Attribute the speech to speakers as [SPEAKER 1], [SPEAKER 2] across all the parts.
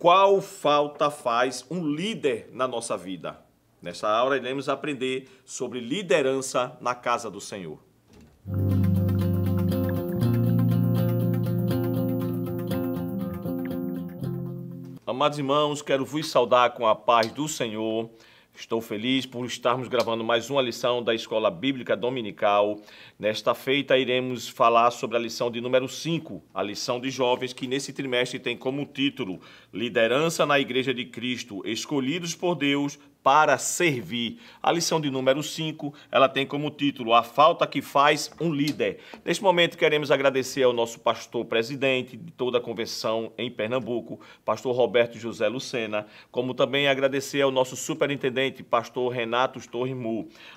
[SPEAKER 1] qual falta faz um líder na nossa vida. Nessa aula iremos aprender sobre liderança na casa do Senhor. Amados irmãos, quero vos saudar com a paz do Senhor Estou feliz por estarmos gravando mais uma lição da Escola Bíblica Dominical. Nesta feita, iremos falar sobre a lição de número 5, a lição de jovens, que nesse trimestre tem como título Liderança na Igreja de Cristo, escolhidos por Deus para servir. A lição de número 5, ela tem como título A falta que faz um líder. Neste momento queremos agradecer ao nosso pastor presidente de toda a convenção em Pernambuco, pastor Roberto José Lucena, como também agradecer ao nosso superintendente, pastor Renato Torres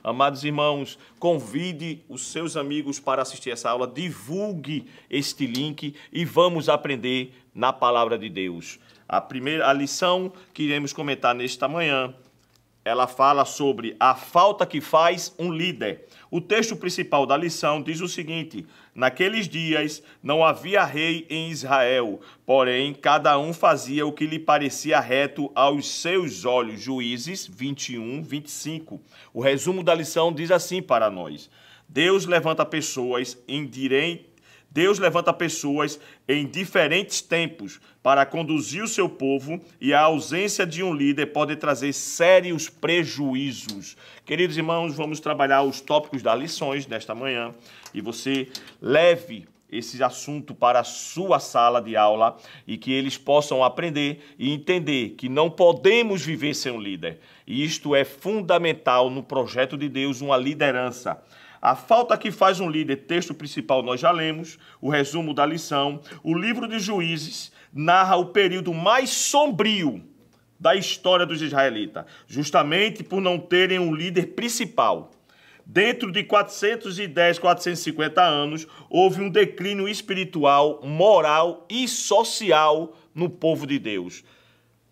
[SPEAKER 1] Amados irmãos, convide os seus amigos para assistir essa aula, divulgue este link e vamos aprender na palavra de Deus. A primeira a lição que iremos comentar nesta manhã ela fala sobre a falta que faz um líder. O texto principal da lição diz o seguinte: Naqueles dias não havia rei em Israel, porém cada um fazia o que lhe parecia reto aos seus olhos. Juízes 21, 25. O resumo da lição diz assim para nós: Deus levanta pessoas em direito Deus levanta pessoas em diferentes tempos para conduzir o seu povo e a ausência de um líder pode trazer sérios prejuízos. Queridos irmãos, vamos trabalhar os tópicos das lições desta manhã e você leve esse assunto para a sua sala de aula e que eles possam aprender e entender que não podemos viver sem um líder. E isto é fundamental no projeto de Deus, uma liderança. A falta que faz um líder, texto principal nós já lemos, o resumo da lição. O livro de Juízes narra o período mais sombrio da história dos israelitas, justamente por não terem um líder principal. Dentro de 410, 450 anos, houve um declínio espiritual, moral e social no povo de Deus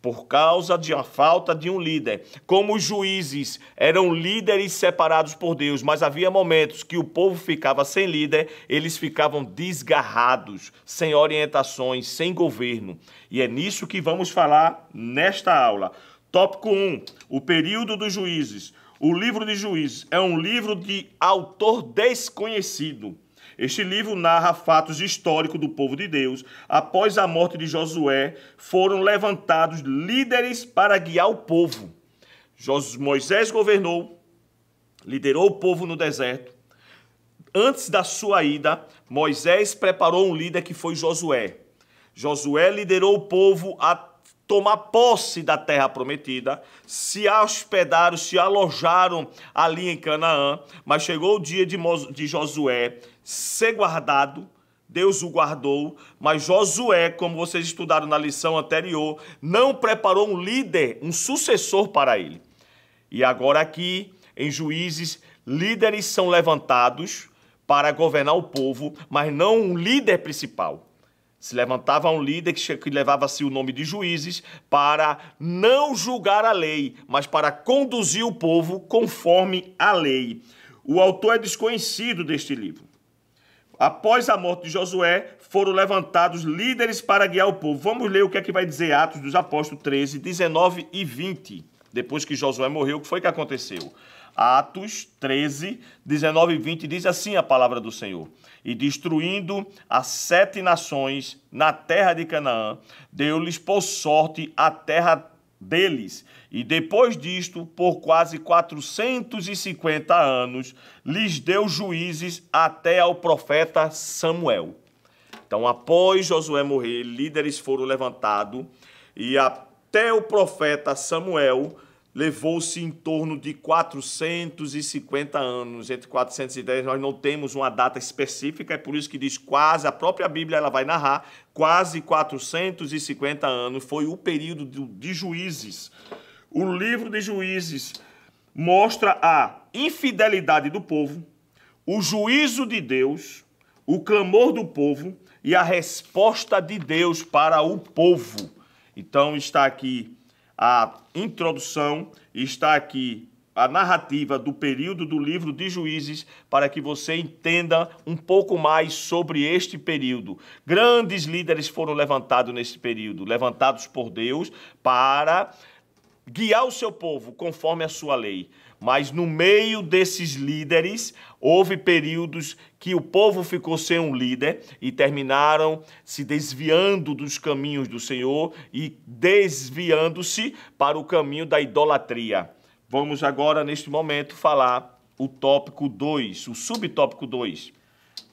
[SPEAKER 1] por causa de uma falta de um líder. Como os juízes eram líderes separados por Deus, mas havia momentos que o povo ficava sem líder, eles ficavam desgarrados, sem orientações, sem governo. E é nisso que vamos falar nesta aula. Tópico 1: O período dos juízes. O livro de juízes é um livro de autor desconhecido. Este livro narra fatos históricos do povo de Deus. Após a morte de Josué, foram levantados líderes para guiar o povo. Moisés governou, liderou o povo no deserto. Antes da sua ida, Moisés preparou um líder que foi Josué. Josué liderou o povo até tomar posse da terra prometida, se hospedaram, se alojaram ali em Canaã, mas chegou o dia de, Mo de Josué ser guardado, Deus o guardou, mas Josué, como vocês estudaram na lição anterior, não preparou um líder, um sucessor para ele. E agora, aqui em Juízes, líderes são levantados para governar o povo, mas não um líder principal. Se levantava um líder que levava-se o nome de juízes para não julgar a lei, mas para conduzir o povo conforme a lei. O autor é desconhecido deste livro. Após a morte de Josué, foram levantados líderes para guiar o povo. Vamos ler o que é que vai dizer Atos dos Apóstolos 13, 19 e 20. Depois que Josué morreu, o que foi que aconteceu? Atos 13, 19 e 20 diz assim a palavra do Senhor e destruindo as sete nações na terra de Canaã, deu-lhes por sorte a terra deles. E depois disto, por quase 450 anos, lhes deu juízes até ao profeta Samuel. Então, após Josué morrer, líderes foram levantados e até o profeta Samuel levou-se em torno de 450 anos, entre 410, nós não temos uma data específica, é por isso que diz quase, a própria Bíblia ela vai narrar, quase 450 anos foi o período de juízes. O livro de juízes mostra a infidelidade do povo, o juízo de Deus, o clamor do povo e a resposta de Deus para o povo. Então está aqui a introdução, está aqui a narrativa do período do livro de Juízes para que você entenda um pouco mais sobre este período. Grandes líderes foram levantados nesse período, levantados por Deus para guiar o seu povo conforme a sua lei. Mas no meio desses líderes, houve períodos que o povo ficou sem um líder e terminaram se desviando dos caminhos do Senhor e desviando-se para o caminho da idolatria. Vamos agora, neste momento, falar o tópico 2, o subtópico 2.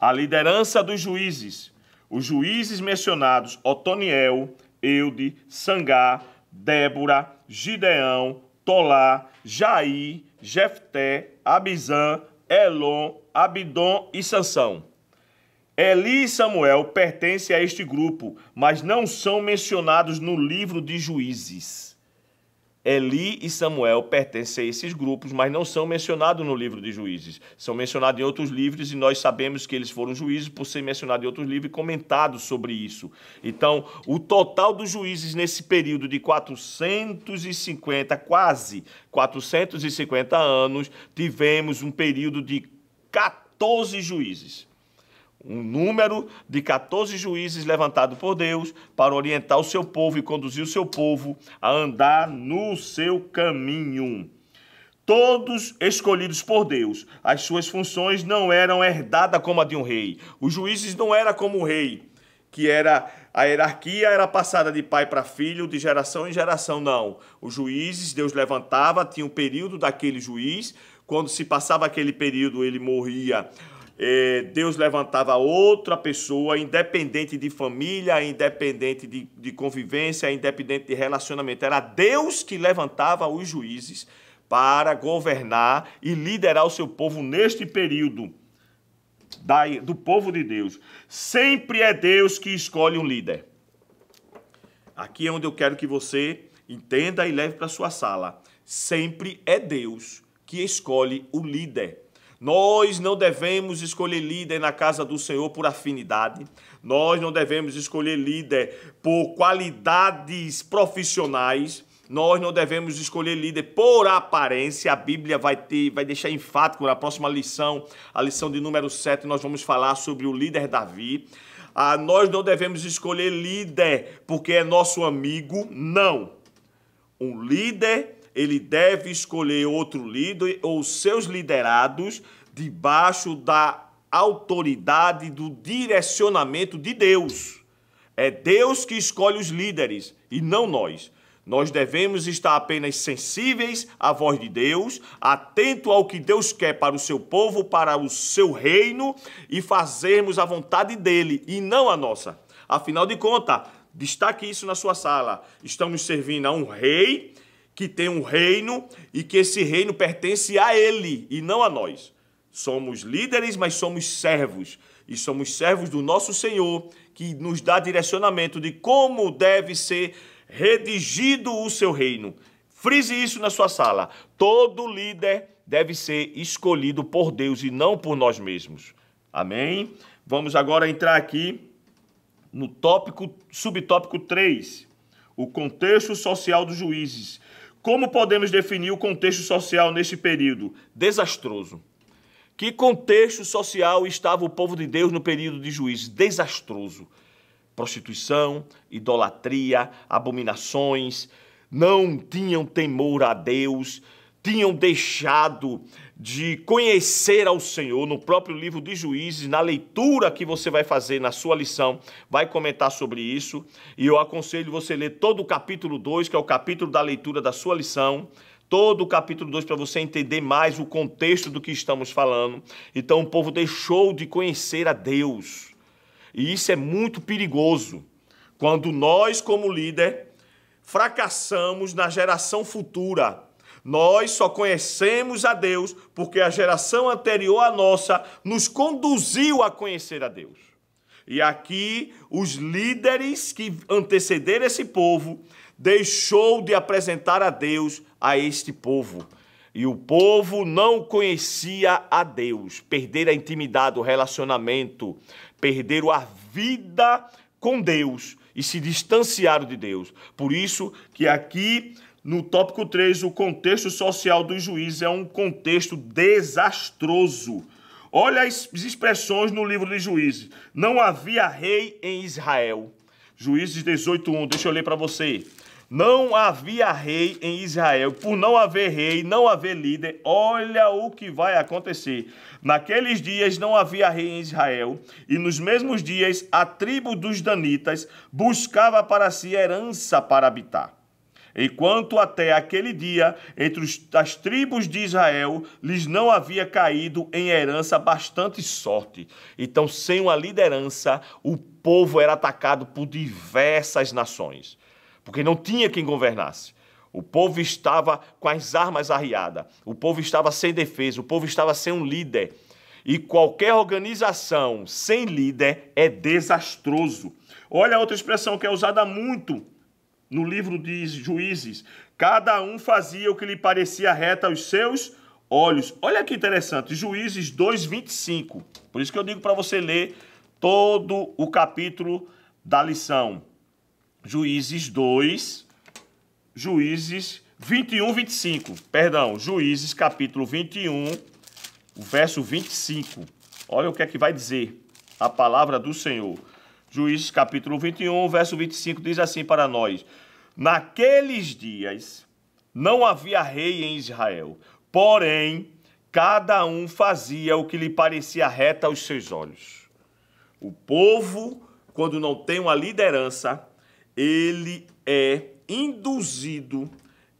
[SPEAKER 1] A liderança dos juízes. Os juízes mencionados, Otoniel, Eude, Sangá, Débora, Gideão, Tolá, Jair, Jefté, Abizã, Elon, Abidom e Sansão. Eli e Samuel pertencem a este grupo, mas não são mencionados no livro de Juízes. Eli e Samuel pertencem a esses grupos, mas não são mencionados no livro de juízes. São mencionados em outros livros e nós sabemos que eles foram juízes por ser mencionados em outros livros e comentados sobre isso. Então, o total dos juízes nesse período de 450, quase 450 anos, tivemos um período de 14 juízes um número de 14 juízes levantado por Deus para orientar o seu povo e conduzir o seu povo a andar no seu caminho. Todos escolhidos por Deus, as suas funções não eram herdadas como a de um rei. Os juízes não eram como o rei, que era a hierarquia era passada de pai para filho, de geração em geração, não. Os juízes, Deus levantava, tinha o um período daquele juiz, quando se passava aquele período, ele morria eh, Deus levantava outra pessoa, independente de família, independente de, de, convivência, independente de relacionamento. Era Deus que levantava os juízes para governar e liderar o seu povo neste período da, do povo de Deus. Sempre é Deus que escolhe um líder. Aqui é onde eu quero que você entenda e leve para sua sala. Sempre é Deus que escolhe o líder nós não devemos escolher líder na casa do Senhor por afinidade. Nós não devemos escolher líder por qualidades profissionais. Nós não devemos escolher líder por aparência. A Bíblia vai ter, vai deixar enfático na próxima lição, a lição de número 7, nós vamos falar sobre o líder Davi. Ah, nós não devemos escolher líder porque é nosso amigo, não. Um líder ele deve escolher outro líder ou seus liderados debaixo da autoridade do direcionamento de Deus. É Deus que escolhe os líderes e não nós. Nós devemos estar apenas sensíveis à voz de Deus, atento ao que Deus quer para o seu povo, para o seu reino e fazermos a vontade dele e não a nossa. Afinal de contas, destaque isso na sua sala. Estamos servindo a um rei que tem um reino e que esse reino pertence a ele e não a nós. Somos líderes, mas somos servos. E somos servos do nosso Senhor, que nos dá direcionamento de como deve ser redigido o seu reino. Frise isso na sua sala. Todo líder deve ser escolhido por Deus e não por nós mesmos. Amém? Vamos agora entrar aqui no tópico, subtópico 3, o contexto social dos juízes. Como podemos definir o contexto social neste período? Desastroso. Que contexto social estava o povo de Deus no período de juízes? Desastroso. Prostituição, idolatria, abominações, não tinham temor a Deus, tinham deixado de conhecer ao Senhor no próprio livro de Juízes, na leitura que você vai fazer na sua lição, vai comentar sobre isso. E eu aconselho você a ler todo o capítulo 2, que é o capítulo da leitura da sua lição. Todo o capítulo 2 para você entender mais o contexto do que estamos falando. Então o povo deixou de conhecer a Deus. E isso é muito perigoso. Quando nós, como líder, fracassamos na geração futura nós só conhecemos a Deus porque a geração anterior à nossa nos conduziu a conhecer a Deus. E aqui os líderes que antecederam esse povo deixou de apresentar a Deus a este povo. E o povo não conhecia a Deus, perder a intimidade, o relacionamento, perderam a vida com Deus e se distanciaram de Deus. Por isso que aqui no tópico 3, o contexto social dos juízes é um contexto desastroso. Olha as expressões no livro de Juízes. Não havia rei em Israel. Juízes 18:1. Deixa eu ler para você. Não havia rei em Israel. Por não haver rei, não haver líder, olha o que vai acontecer. Naqueles dias não havia rei em Israel, e nos mesmos dias a tribo dos danitas buscava para si herança para habitar enquanto até aquele dia, entre as tribos de Israel, lhes não havia caído em herança bastante sorte. Então, sem uma liderança, o povo era atacado por diversas nações, porque não tinha quem governasse. O povo estava com as armas arriadas, o povo estava sem defesa, o povo estava sem um líder. E qualquer organização sem líder é desastroso. Olha outra expressão que é usada muito no livro de Juízes, cada um fazia o que lhe parecia reto aos seus olhos. Olha que interessante, Juízes 2:25. Por isso que eu digo para você ler todo o capítulo da lição. Juízes 2, Juízes 21, 25. Perdão, Juízes capítulo 21, verso 25. Olha o que é que vai dizer a palavra do Senhor. Juízes capítulo 21, verso 25 diz assim para nós: Naqueles dias não havia rei em Israel, porém cada um fazia o que lhe parecia reto aos seus olhos. O povo, quando não tem uma liderança, ele é induzido,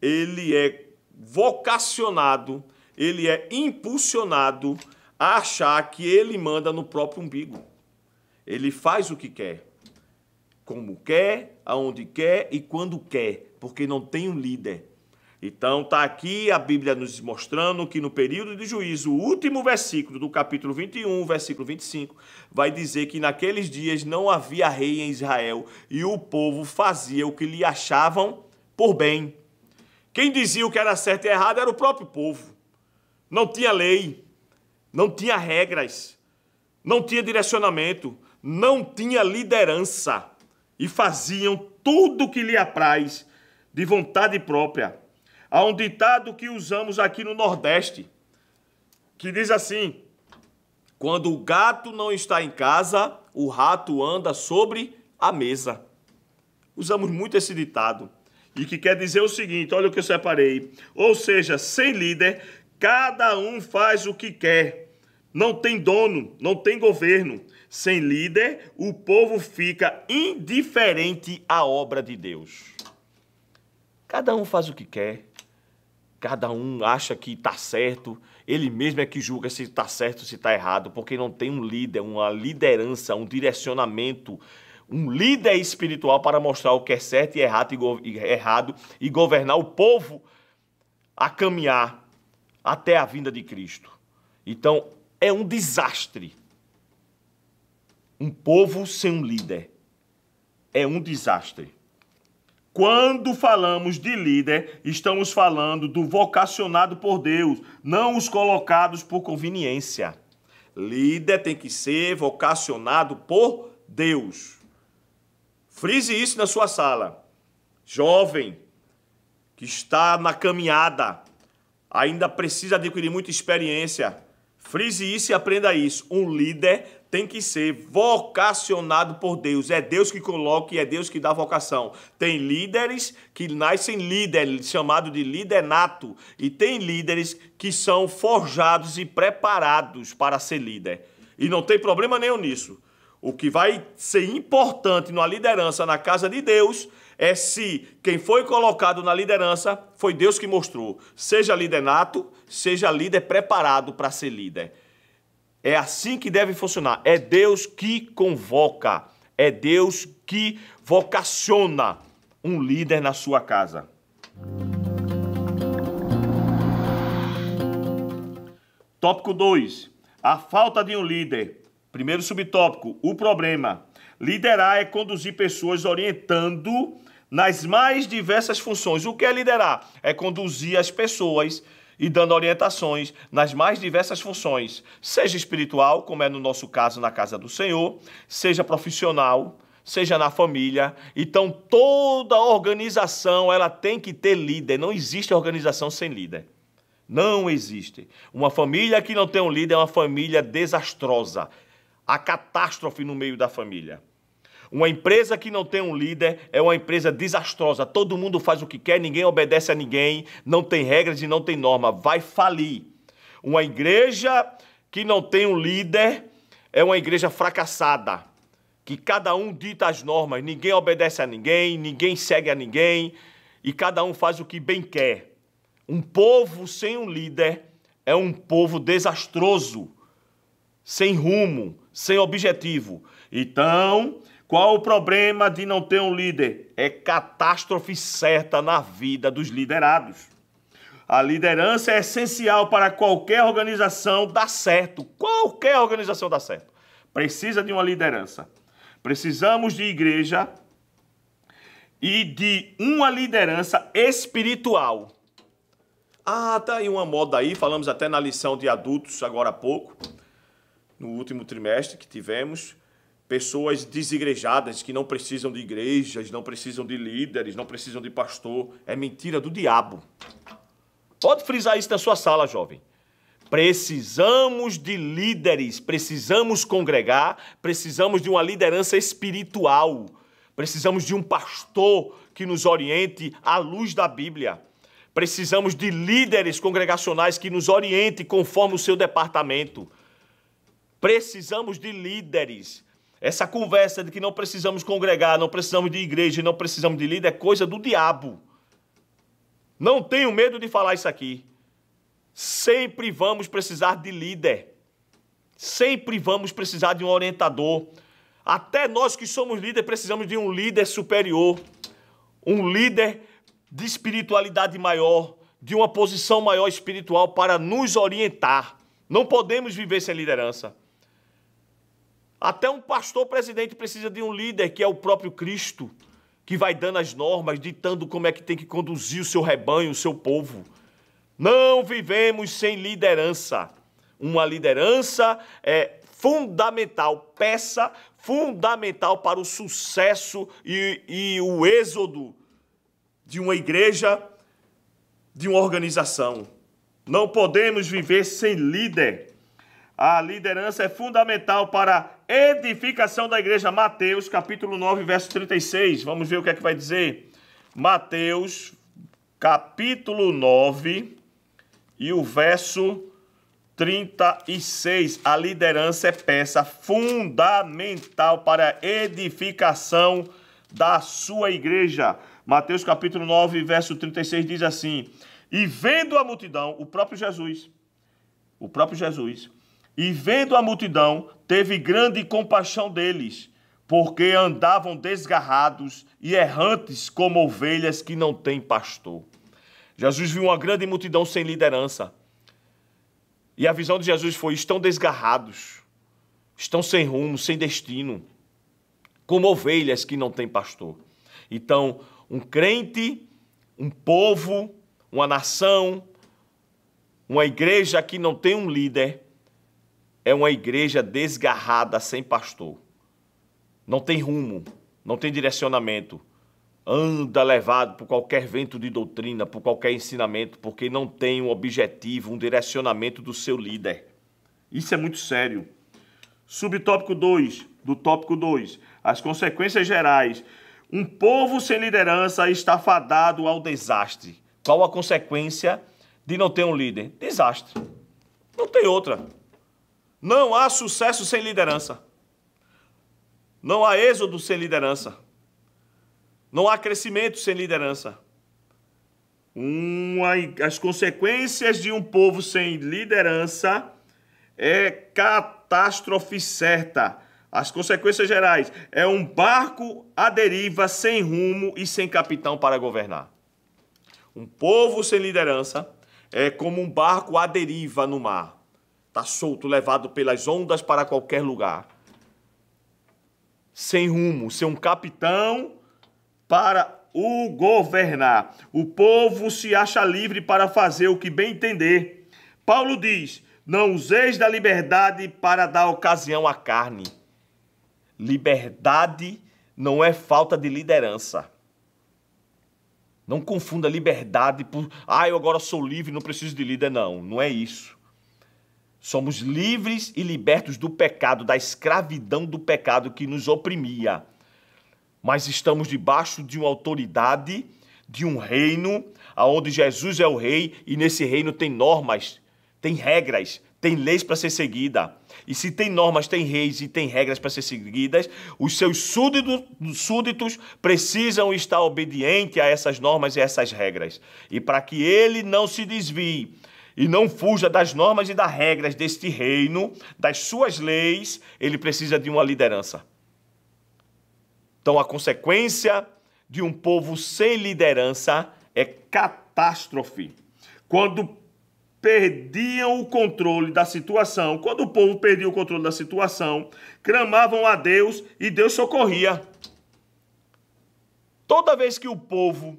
[SPEAKER 1] ele é vocacionado, ele é impulsionado a achar que ele manda no próprio umbigo. Ele faz o que quer, como quer, aonde quer e quando quer, porque não tem um líder. Então está aqui a Bíblia nos mostrando que no período de juízo, o último versículo do capítulo 21, versículo 25, vai dizer que naqueles dias não havia rei em Israel e o povo fazia o que lhe achavam por bem. Quem dizia o que era certo e errado era o próprio povo. Não tinha lei, não tinha regras, não tinha direcionamento não tinha liderança e faziam tudo que lhe apraz de vontade própria. Há um ditado que usamos aqui no Nordeste que diz assim: quando o gato não está em casa, o rato anda sobre a mesa. Usamos muito esse ditado e que quer dizer o seguinte: olha o que eu separei. Ou seja, sem líder, cada um faz o que quer, não tem dono, não tem governo sem líder, o povo fica indiferente à obra de Deus. Cada um faz o que quer, cada um acha que está certo, ele mesmo é que julga se está certo, ou se está errado, porque não tem um líder, uma liderança, um direcionamento, um líder espiritual para mostrar o que é certo e errado e, e, errado, e governar o povo a caminhar até a vinda de Cristo. Então, é um desastre um povo sem um líder é um desastre. Quando falamos de líder, estamos falando do vocacionado por Deus, não os colocados por conveniência. Líder tem que ser vocacionado por Deus. Frise isso na sua sala. Jovem que está na caminhada, ainda precisa adquirir muita experiência Frise isso e aprenda isso. Um líder tem que ser vocacionado por Deus. É Deus que coloca e é Deus que dá vocação. Tem líderes que nascem líderes, chamado de líder nato, e tem líderes que são forjados e preparados para ser líder. E não tem problema nenhum nisso. O que vai ser importante na liderança na casa de Deus é se quem foi colocado na liderança foi Deus que mostrou. Seja líder nato, seja líder preparado para ser líder. É assim que deve funcionar. É Deus que convoca, é Deus que vocaciona um líder na sua casa. Tópico 2: A falta de um líder. Primeiro subtópico: o problema. Liderar é conduzir pessoas orientando nas mais diversas funções. O que é liderar? É conduzir as pessoas e dando orientações nas mais diversas funções, seja espiritual, como é no nosso caso na casa do Senhor, seja profissional, seja na família. Então toda organização ela tem que ter líder. Não existe organização sem líder. Não existe. Uma família que não tem um líder é uma família desastrosa. A catástrofe no meio da família. Uma empresa que não tem um líder é uma empresa desastrosa. Todo mundo faz o que quer, ninguém obedece a ninguém, não tem regras e não tem norma. Vai falir. Uma igreja que não tem um líder é uma igreja fracassada. Que cada um dita as normas, ninguém obedece a ninguém, ninguém segue a ninguém e cada um faz o que bem quer. Um povo sem um líder é um povo desastroso, sem rumo, sem objetivo. Então, qual o problema de não ter um líder? É catástrofe certa na vida dos liderados. A liderança é essencial para qualquer organização dar certo. Qualquer organização dar certo. Precisa de uma liderança. Precisamos de igreja e de uma liderança espiritual. Ah, tá aí uma moda aí, falamos até na lição de adultos agora há pouco, no último trimestre que tivemos pessoas desigrejadas que não precisam de igrejas, não precisam de líderes, não precisam de pastor. É mentira do diabo. Pode frisar isso na sua sala, jovem. Precisamos de líderes, precisamos congregar, precisamos de uma liderança espiritual, precisamos de um pastor que nos oriente à luz da Bíblia. Precisamos de líderes congregacionais que nos oriente conforme o seu departamento. Precisamos de líderes essa conversa de que não precisamos congregar, não precisamos de igreja, não precisamos de líder é coisa do diabo. Não tenho medo de falar isso aqui. Sempre vamos precisar de líder. Sempre vamos precisar de um orientador. Até nós que somos líder precisamos de um líder superior, um líder de espiritualidade maior, de uma posição maior espiritual para nos orientar. Não podemos viver sem liderança. Até um pastor presidente precisa de um líder que é o próprio Cristo, que vai dando as normas, ditando como é que tem que conduzir o seu rebanho, o seu povo. Não vivemos sem liderança. Uma liderança é fundamental, peça fundamental para o sucesso e, e o êxodo de uma igreja, de uma organização. Não podemos viver sem líder. A liderança é fundamental para a edificação da igreja. Mateus, capítulo 9, verso 36. Vamos ver o que é que vai dizer. Mateus, capítulo 9 e o verso 36. A liderança é peça fundamental para a edificação da sua igreja. Mateus capítulo 9, verso 36 diz assim: E vendo a multidão, o próprio Jesus, o próprio Jesus e vendo a multidão, teve grande compaixão deles, porque andavam desgarrados e errantes como ovelhas que não têm pastor. Jesus viu uma grande multidão sem liderança. E a visão de Jesus foi: estão desgarrados, estão sem rumo, sem destino, como ovelhas que não têm pastor. Então, um crente, um povo, uma nação, uma igreja que não tem um líder, é uma igreja desgarrada, sem pastor. Não tem rumo, não tem direcionamento. Anda levado por qualquer vento de doutrina, por qualquer ensinamento, porque não tem um objetivo, um direcionamento do seu líder. Isso é muito sério. Subtópico 2, do tópico 2, as consequências gerais. Um povo sem liderança está fadado ao desastre. Qual a consequência de não ter um líder? Desastre. Não tem outra. Não há sucesso sem liderança. Não há êxodo sem liderança. Não há crescimento sem liderança. Uma, as consequências de um povo sem liderança é catástrofe certa. As consequências gerais é um barco à deriva, sem rumo e sem capitão para governar. Um povo sem liderança é como um barco à deriva no mar. Está solto, levado pelas ondas para qualquer lugar. Sem rumo, ser um capitão para o governar. O povo se acha livre para fazer o que bem entender. Paulo diz: Não useis da liberdade para dar ocasião à carne. Liberdade não é falta de liderança. Não confunda liberdade por, ah, eu agora sou livre, não preciso de líder. Não, não é isso. Somos livres e libertos do pecado, da escravidão do pecado que nos oprimia. Mas estamos debaixo de uma autoridade, de um reino, aonde Jesus é o rei e nesse reino tem normas, tem regras, tem leis para ser seguida. E se tem normas, tem reis e tem regras para ser seguidas, os seus súditos, precisam estar obedientes a essas normas e a essas regras. E para que ele não se desvie e não fuja das normas e das regras deste reino, das suas leis, ele precisa de uma liderança. Então, a consequência de um povo sem liderança é catástrofe. Quando perdiam o controle da situação, quando o povo perdia o controle da situação, clamavam a Deus e Deus socorria. Toda vez que o povo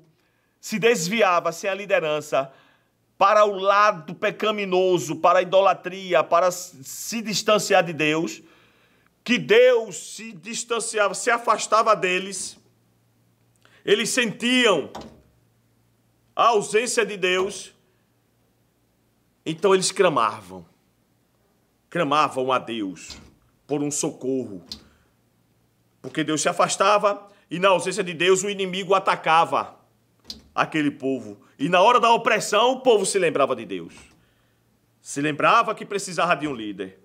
[SPEAKER 1] se desviava sem a liderança, para o lado pecaminoso, para a idolatria, para se distanciar de Deus, que Deus se distanciava, se afastava deles, eles sentiam a ausência de Deus, então eles clamavam, clamavam a Deus por um socorro, porque Deus se afastava e na ausência de Deus o inimigo atacava aquele povo. E na hora da opressão, o povo se lembrava de Deus. Se lembrava que precisava de um líder.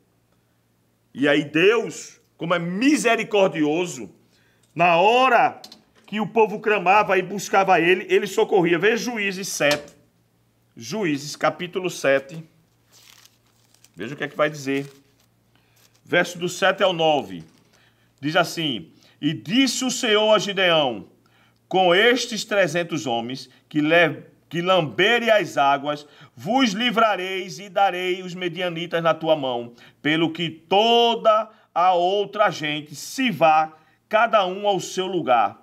[SPEAKER 1] E aí Deus, como é misericordioso, na hora que o povo clamava e buscava ele, ele socorria. Veja Juízes 7. Juízes, capítulo 7. Veja o que é que vai dizer. Verso do 7 ao 9. Diz assim: E disse o Senhor a Gideão: com estes trezentos homens que, le... que lamberem as águas, vos livrareis e darei os medianitas na tua mão, pelo que toda a outra gente se vá, cada um ao seu lugar.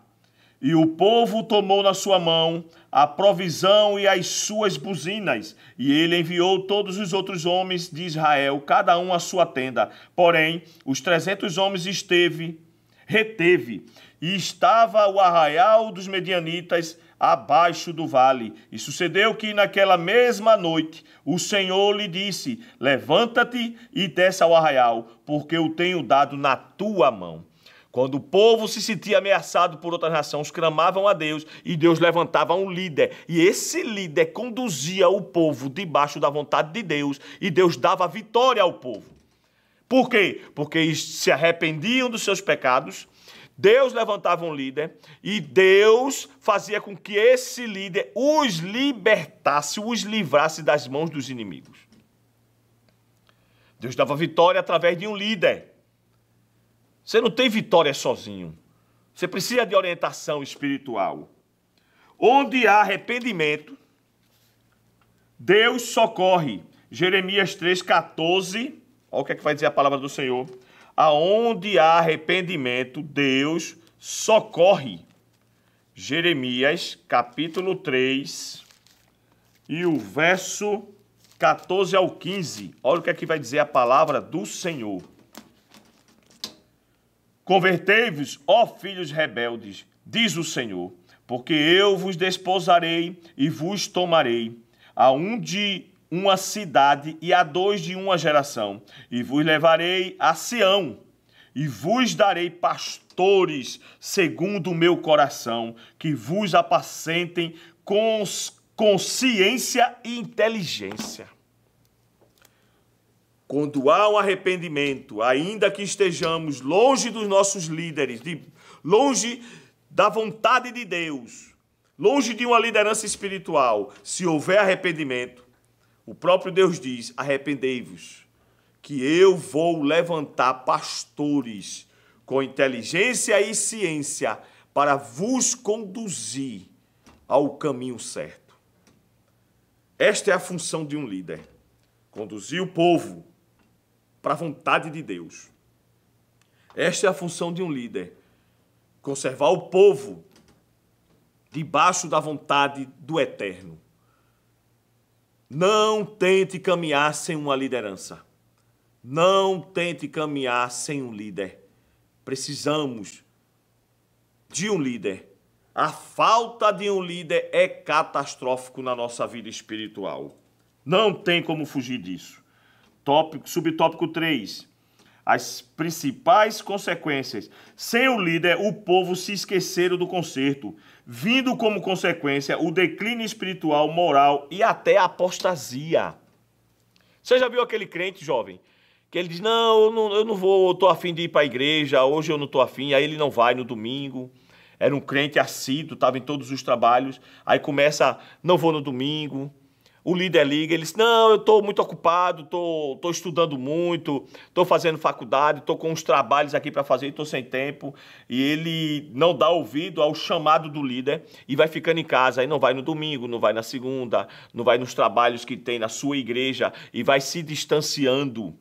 [SPEAKER 1] E o povo tomou na sua mão a provisão e as suas buzinas, e ele enviou todos os outros homens de Israel, cada um à sua tenda. Porém, os trezentos homens esteve, reteve, e estava o arraial dos medianitas abaixo do vale. E sucedeu que naquela mesma noite o Senhor lhe disse: Levanta-te e desce ao arraial, porque eu tenho dado na tua mão. Quando o povo se sentia ameaçado por outra nação, clamavam a Deus e Deus levantava um líder. E esse líder conduzia o povo debaixo da vontade de Deus e Deus dava vitória ao povo. Por quê? Porque se arrependiam dos seus pecados, Deus levantava um líder e Deus fazia com que esse líder os libertasse, os livrasse das mãos dos inimigos. Deus dava vitória através de um líder. Você não tem vitória sozinho. Você precisa de orientação espiritual. Onde há arrependimento, Deus socorre. Jeremias 3,14. Olha o que, é que vai dizer a palavra do Senhor aonde há arrependimento, Deus socorre. Jeremias, capítulo 3, e o verso 14 ao 15. Olha o que aqui é vai dizer a palavra do Senhor. Convertei-vos, ó filhos rebeldes, diz o Senhor, porque eu vos desposarei e vos tomarei, aonde uma cidade e a dois de uma geração, e vos levarei a Sião, e vos darei pastores segundo o meu coração, que vos apacentem com consciência e inteligência. Quando há um arrependimento, ainda que estejamos longe dos nossos líderes, de, longe da vontade de Deus, longe de uma liderança espiritual, se houver arrependimento, o próprio Deus diz: arrependei-vos, que eu vou levantar pastores com inteligência e ciência para vos conduzir ao caminho certo. Esta é a função de um líder: conduzir o povo para a vontade de Deus. Esta é a função de um líder: conservar o povo debaixo da vontade do Eterno. Não tente caminhar sem uma liderança. Não tente caminhar sem um líder. Precisamos de um líder. A falta de um líder é catastrófico na nossa vida espiritual. Não tem como fugir disso. Tópico, subtópico 3. As principais consequências. Sem o líder, o povo se esqueceram do conserto vindo como consequência o declínio espiritual, moral e até a apostasia. Você já viu aquele crente jovem que ele diz: Não, eu não, eu não vou, eu estou afim de ir para a igreja, hoje eu não estou afim, aí ele não vai no domingo. Era um crente assíduo, estava em todos os trabalhos, aí começa: Não vou no domingo, o líder liga, ele diz, não, eu estou muito ocupado, estou tô, tô estudando muito, estou fazendo faculdade, estou com uns trabalhos aqui para fazer e estou sem tempo. E ele não dá ouvido ao chamado do líder e vai ficando em casa, aí não vai no domingo, não vai na segunda, não vai nos trabalhos que tem na sua igreja e vai se distanciando.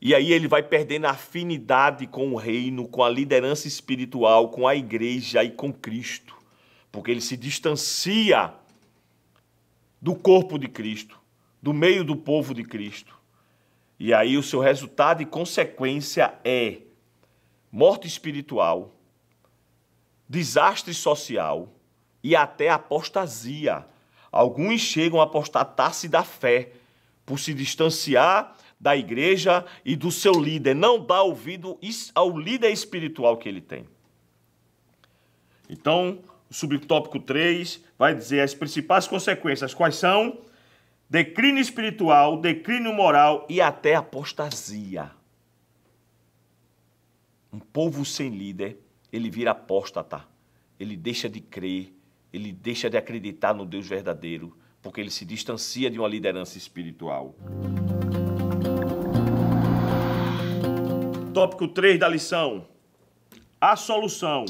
[SPEAKER 1] E aí ele vai perdendo a afinidade com o reino, com a liderança espiritual, com a igreja e com Cristo, porque ele se distancia do corpo de Cristo, do meio do povo de Cristo. E aí o seu resultado e consequência é morte espiritual, desastre social e até apostasia. Alguns chegam a apostatar-se da fé por se distanciar da igreja e do seu líder, não dá ouvido ao líder espiritual que ele tem. Então, o subtópico 3 vai dizer as principais consequências. Quais são? Declínio espiritual, declínio moral e até apostasia. Um povo sem líder, ele vira apóstata. Ele deixa de crer, ele deixa de acreditar no Deus verdadeiro, porque ele se distancia de uma liderança espiritual. Tópico 3 da lição: a solução.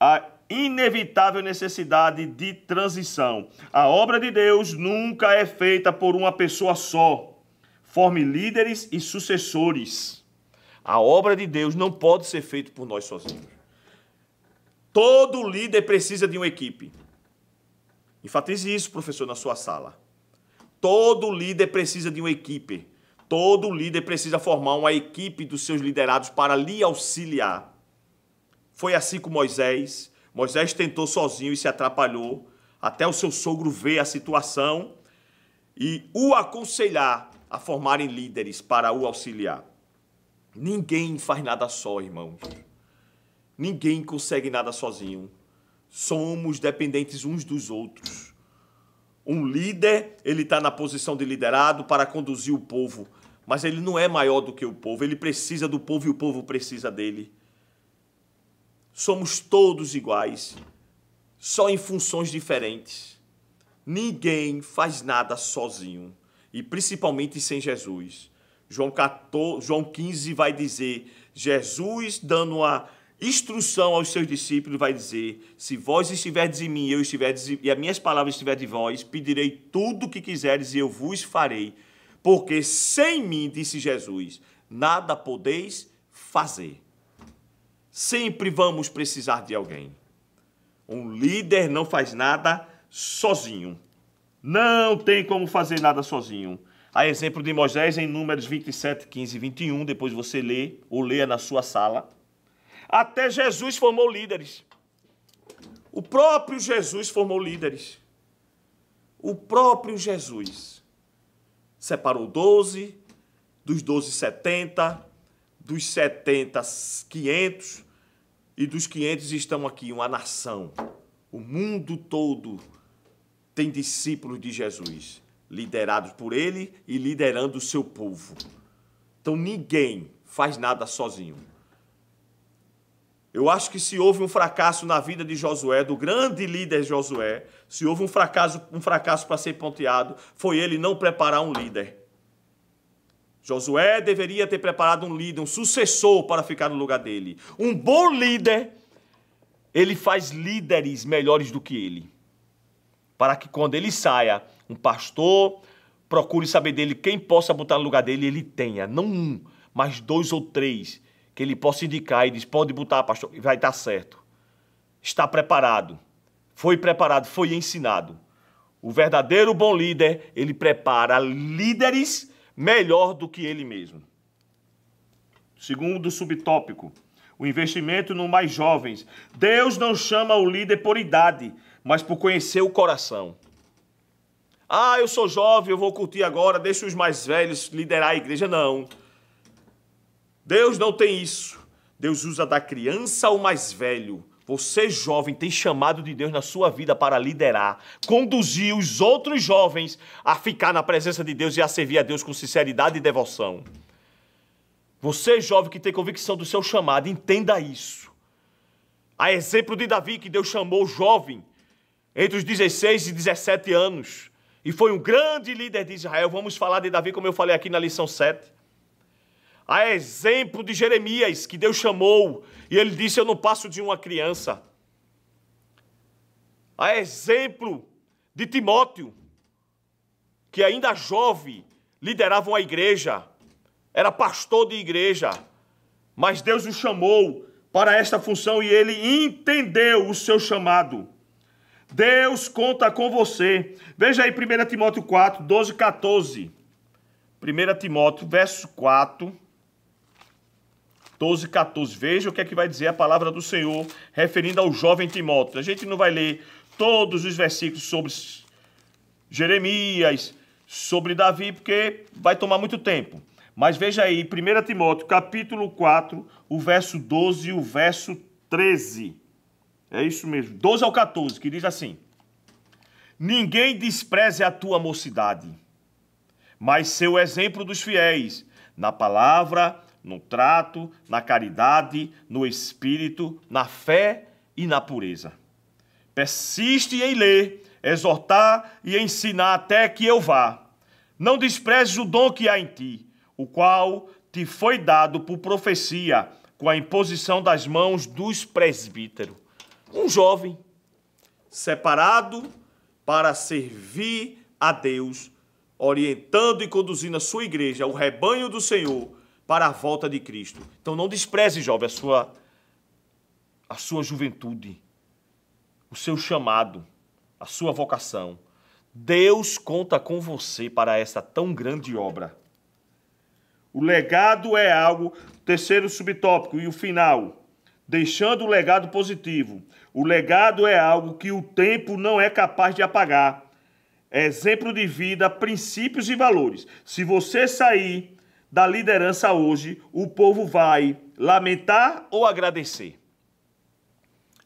[SPEAKER 1] A inevitável necessidade de transição. A obra de Deus nunca é feita por uma pessoa só. Forme líderes e sucessores. A obra de Deus não pode ser feita por nós sozinhos. Todo líder precisa de uma equipe. Enfatize isso, professor, na sua sala. Todo líder precisa de uma equipe. Todo líder precisa formar uma equipe dos seus liderados para lhe auxiliar. Foi assim com Moisés, Moisés tentou sozinho e se atrapalhou, até o seu sogro ver a situação e o aconselhar a formarem líderes para o auxiliar. Ninguém faz nada só, irmãos. Ninguém consegue nada sozinho. Somos dependentes uns dos outros. Um líder, ele está na posição de liderado para conduzir o povo, mas ele não é maior do que o povo. Ele precisa do povo e o povo precisa dele. Somos todos iguais, só em funções diferentes. Ninguém faz nada sozinho, e principalmente sem Jesus. João, 14, João 15 vai dizer: Jesus dando uma instrução aos seus discípulos, vai dizer: Se vós estiverdes em mim, eu estiverdes e as minhas palavras estiverem de vós, pedirei tudo o que quiseres e eu vos farei. Porque sem mim, disse Jesus, nada podeis fazer. Sempre vamos precisar de alguém. Um líder não faz nada sozinho. Não tem como fazer nada sozinho. A exemplo de Moisés em Números 27, 15 e 21, depois você lê ou leia na sua sala. Até Jesus formou líderes. O próprio Jesus formou líderes. O próprio Jesus separou 12, dos 12, 70, dos 70, 500, e dos 500 estão aqui uma nação. O mundo todo tem discípulos de Jesus, liderados por ele e liderando o seu povo. Então ninguém faz nada sozinho. Eu acho que se houve um fracasso na vida de Josué, do grande líder Josué, se houve um fracasso, um fracasso para ser ponteado, foi ele não preparar um líder. Josué deveria ter preparado um líder, um sucessor para ficar no lugar dele. Um bom líder, ele faz líderes melhores do que ele. Para que quando ele saia, um pastor procure saber dele quem possa botar no lugar dele, ele tenha, não um, mas dois ou três que ele possa indicar e diz: pode botar, pastor, e vai dar certo. Está preparado. Foi preparado, foi ensinado. O verdadeiro bom líder, ele prepara líderes melhor do que ele mesmo. Segundo subtópico, o investimento no mais jovens. Deus não chama o líder por idade, mas por conhecer o coração. Ah, eu sou jovem, eu vou curtir agora, deixa os mais velhos liderar a igreja. Não. Deus não tem isso. Deus usa da criança ao mais velho você, jovem, tem chamado de Deus na sua vida para liderar, conduzir os outros jovens a ficar na presença de Deus e a servir a Deus com sinceridade e devoção. Você, jovem, que tem convicção do seu chamado, entenda isso. A exemplo de Davi, que Deus chamou jovem, entre os 16 e 17 anos, e foi um grande líder de Israel. Vamos falar de Davi, como eu falei aqui na lição 7 a exemplo de Jeremias, que Deus chamou, e ele disse: Eu não passo de uma criança. A exemplo de Timóteo, que ainda jovem liderava uma igreja, era pastor de igreja, mas Deus o chamou para esta função e ele entendeu o seu chamado. Deus conta com você. Veja aí 1 Timóteo 4, 12, 14. 1 Timóteo, verso 4. 12, 14. Veja o que é que vai dizer a palavra do Senhor referindo ao jovem Timóteo. A gente não vai ler todos os versículos sobre Jeremias, sobre Davi, porque vai tomar muito tempo. Mas veja aí, 1 Timóteo, capítulo 4, o verso 12 e o verso 13. É isso mesmo, 12 ao 14, que diz assim: Ninguém despreze a tua mocidade, mas seu exemplo dos fiéis, na palavra, no trato, na caridade, no espírito, na fé e na pureza. Persiste em ler, exortar e ensinar até que eu vá. Não desprezes o dom que há em ti, o qual te foi dado por profecia, com a imposição das mãos dos presbíteros. Um jovem separado para servir a Deus, orientando e conduzindo a sua igreja, o rebanho do Senhor para a volta de Cristo. Então não despreze, jovem, a sua, a sua juventude, o seu chamado, a sua vocação. Deus conta com você para esta tão grande obra. O legado é algo, terceiro subtópico e o final, deixando o legado positivo. O legado é algo que o tempo não é capaz de apagar. É exemplo de vida, princípios e valores. Se você sair da liderança hoje, o povo vai lamentar ou agradecer?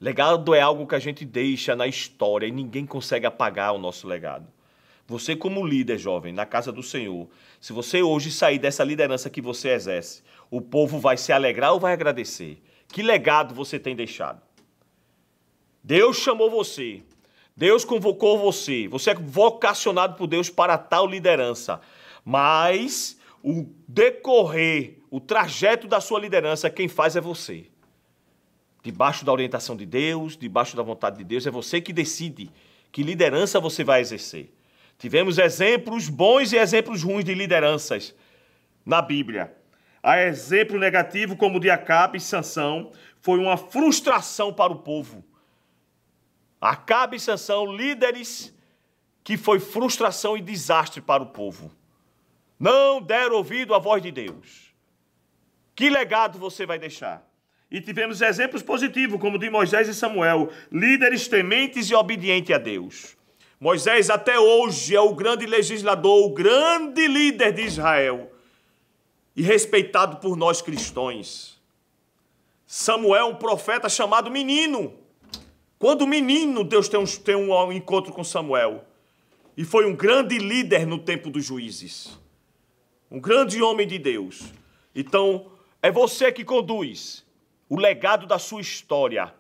[SPEAKER 1] Legado é algo que a gente deixa na história e ninguém consegue apagar o nosso legado. Você, como líder jovem, na casa do Senhor, se você hoje sair dessa liderança que você exerce, o povo vai se alegrar ou vai agradecer? Que legado você tem deixado? Deus chamou você, Deus convocou você, você é vocacionado por Deus para tal liderança, mas o decorrer, o trajeto da sua liderança, quem faz é você. Debaixo da orientação de Deus, debaixo da vontade de Deus, é você que decide que liderança você vai exercer. Tivemos exemplos bons e exemplos ruins de lideranças na Bíblia. A exemplo negativo como o de Acabe e Sansão foi uma frustração para o povo. Acabe e Sansão, líderes que foi frustração e desastre para o povo não deram ouvido à voz de Deus. Que legado você vai deixar? E tivemos exemplos positivos, como de Moisés e Samuel, líderes tementes e obedientes a Deus. Moisés até hoje é o grande legislador, o grande líder de Israel e respeitado por nós cristãos. Samuel, um profeta chamado menino. Quando menino, Deus tem um, tem um encontro com Samuel. E foi um grande líder no tempo dos juízes um grande homem de Deus. Então, é você que conduz o legado da sua história.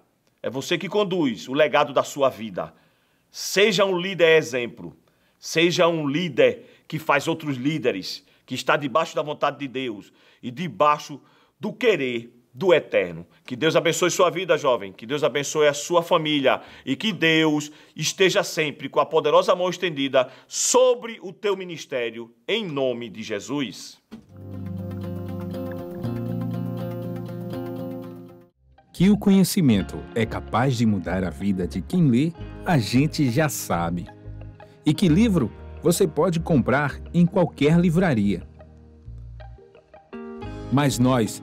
[SPEAKER 1] É você que conduz o legado da sua vida. Seja um líder exemplo. Seja um líder que faz outros líderes, que está debaixo da vontade de Deus e debaixo do querer do eterno. Que Deus abençoe sua vida, jovem. Que Deus abençoe a sua família. E que Deus esteja sempre com a poderosa mão estendida sobre o teu ministério, em nome de
[SPEAKER 2] Jesus. Que o conhecimento é capaz de mudar a vida de quem lê, a gente já sabe. E que livro você pode comprar em qualquer livraria. Mas nós